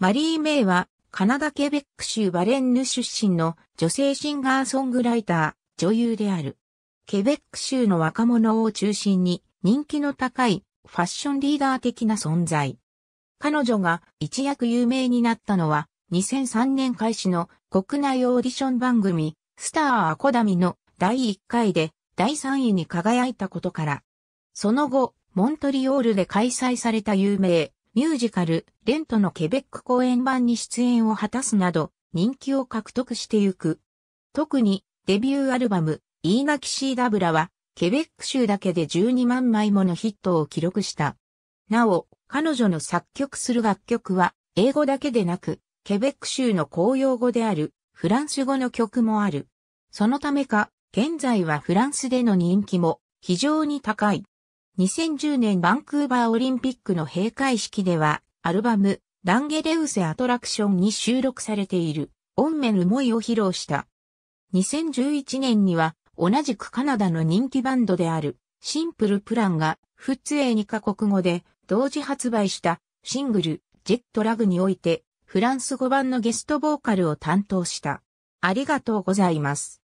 マリー・メイは、カナダ・ケベック州バレンヌ出身の女性シンガーソングライター、女優である。ケベック州の若者を中心に人気の高いファッションリーダー的な存在。彼女が一躍有名になったのは2003年開始の国内オーディション番組スター・アコダミの第1回で第3位に輝いたことから。その後、モントリオールで開催された有名ミュージカル、レントのケベック公演版に出演を果たすなど、人気を獲得してゆく。特に、デビューアルバム、イーナキシーダブラは、ケベック州だけで12万枚ものヒットを記録した。なお、彼女の作曲する楽曲は、英語だけでなく、ケベック州の公用語である、フランス語の曲もある。そのためか、現在はフランスでの人気も非常に高い。2010年バンクーバーオリンピックの閉会式では、アルバム、ランゲレウセアトラクションに収録されている、オンメルモイを披露した。2011年には、同じくカナダの人気バンドである、シンプルプランが、フッツ英2カ国語で、同時発売した、シングル、ジェットラグにおいて、フランス語版のゲストボーカルを担当した。ありがとうございます。